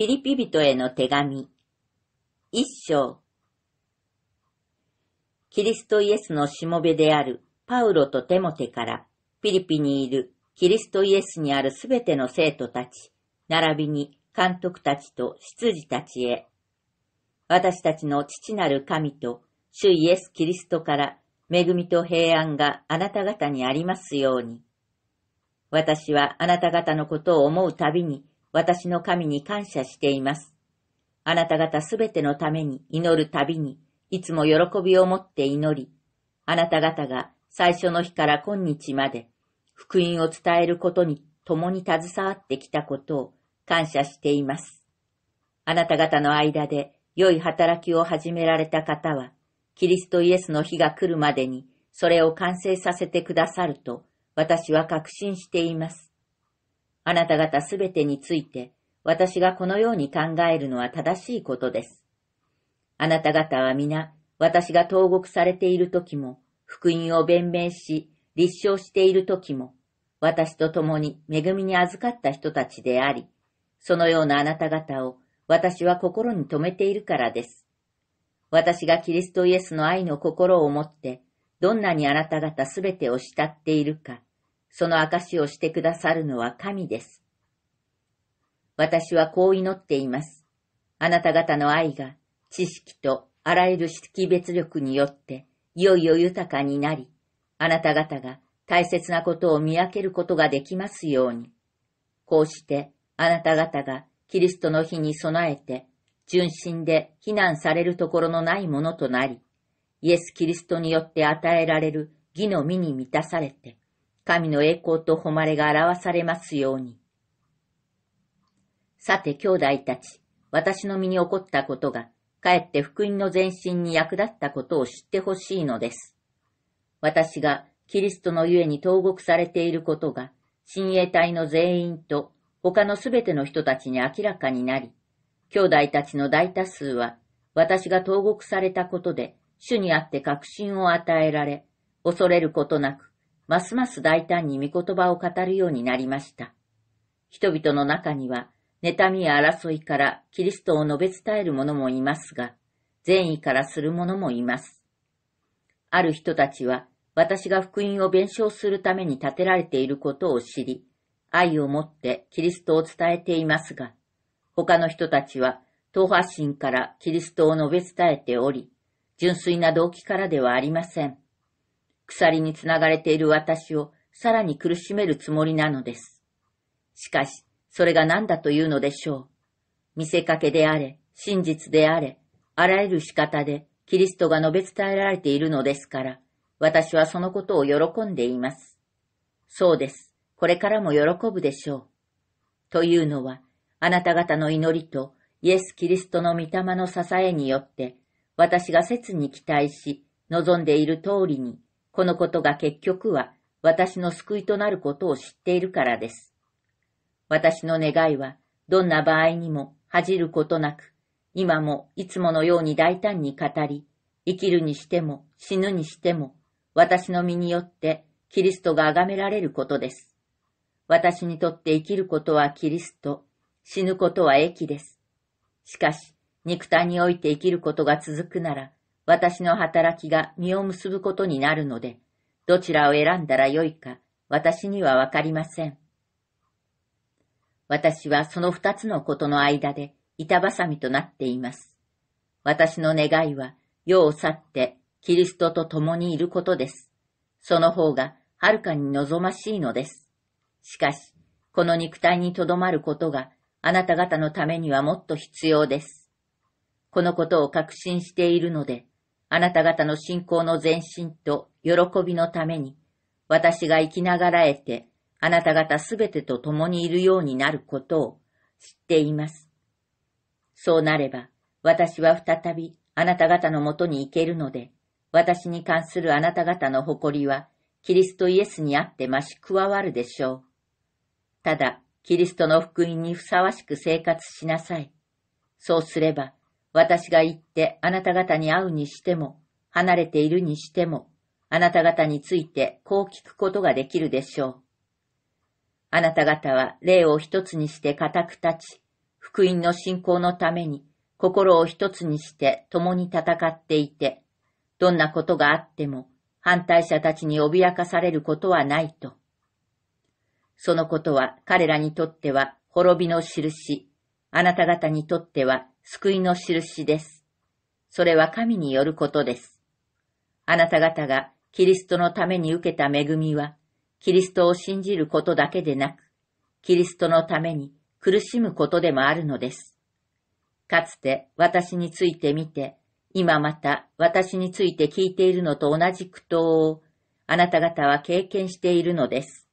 ピリピ人への手紙、一章。キリストイエスのしもべであるパウロとテモテから、ピリピにいるキリストイエスにあるすべての生徒たち、並びに監督たちと執事たちへ、私たちの父なる神と主イエス・キリストから恵みと平安があなた方にありますように。私はあなた方のことを思うたびに、私の神に感謝しています。あなた方すべてのために祈るたびに、いつも喜びを持って祈り、あなた方が最初の日から今日まで、福音を伝えることに共に携わってきたことを感謝しています。あなた方の間で良い働きを始められた方は、キリストイエスの日が来るまでに、それを完成させてくださると、私は確信しています。あなた方すべてについて、私がこのように考えるのは正しいことです。あなた方は皆、私が投獄されている時も、福音を弁明し、立証している時も、私と共に恵みに預かった人たちであり、そのようなあなた方を私は心に留めているからです。私がキリストイエスの愛の心を持って、どんなにあなた方すべてを慕っているか、その証をしてくださるのは神です。私はこう祈っています。あなた方の愛が知識とあらゆる識別力によっていよいよ豊かになり、あなた方が大切なことを見分けることができますように。こうしてあなた方がキリストの日に備えて、純真で非難されるところのないものとなり、イエス・キリストによって与えられる義の身に満たされて、神の栄光と誉れが表されますように。さて兄弟たち、私の身に起こったことが、かえって福音の前進に役立ったことを知ってほしいのです。私がキリストのゆえに投獄されていることが、親衛隊の全員と他のすべての人たちに明らかになり、兄弟たちの大多数は、私が投獄されたことで、主にあって確信を与えられ、恐れることなく、ますます大胆に御言葉を語るようになりました。人々の中には、妬みや争いからキリストを述べ伝える者もいますが、善意からする者もいます。ある人たちは、私が福音を弁償するために立てられていることを知り、愛を持ってキリストを伝えていますが、他の人たちは、党派心からキリストを述べ伝えており、純粋な動機からではありません。鎖につながれている私をさらに苦しめるつもりなのです。しかし、それが何だというのでしょう。見せかけであれ、真実であれ、あらゆる仕方でキリストが述べ伝えられているのですから、私はそのことを喜んでいます。そうです。これからも喜ぶでしょう。というのは、あなた方の祈りとイエス・キリストの御霊の支えによって、私が切に期待し、望んでいる通りにこのことが結局は私の救いとなることを知っているからです。私の願いは、どんな場合にも恥じることなく、今もいつものように大胆に語り、生きるにしても死ぬにしても、私の身によってキリストが崇められることです。私にとって生きることはキリスト、死ぬことは益です。しかし、肉体において生きることが続くなら、私の働きが実を結ぶことになるので、どちらを選んだらよいか、私にはわかりません。私はその二つのことの間で板挟みとなっています。私の願いは、世を去ってキリストと共にいることです。その方がはるかに望ましいのです。しかし、この肉体にとどまることがあなた方のためにはもっと必要です。このことを確信しているので、あなた方の信仰の前進と喜びのために、私が生きながらえて、あなた方すべてと共にいるようになることを知っています。そうなれば、私は再びあなた方のもとに行けるので、私に関するあなた方の誇りは、キリストイエスにあって増し加わるでしょう。ただ、キリストの福音にふさわしく生活しなさい。そうすれば、私が行ってあなた方に会うにしても、離れているにしても、あなた方についてこう聞くことができるでしょう。あなた方は霊を一つにして固く立ち、福音の信仰のために心を一つにして共に戦っていて、どんなことがあっても反対者たちに脅かされることはないと。そのことは彼らにとっては滅びの印、あなた方にとっては救いの印です。それは神によることです。あなた方がキリストのために受けた恵みは、キリストを信じることだけでなく、キリストのために苦しむことでもあるのです。かつて私について見て、今また私について聞いているのと同じ苦闘を、あなた方は経験しているのです。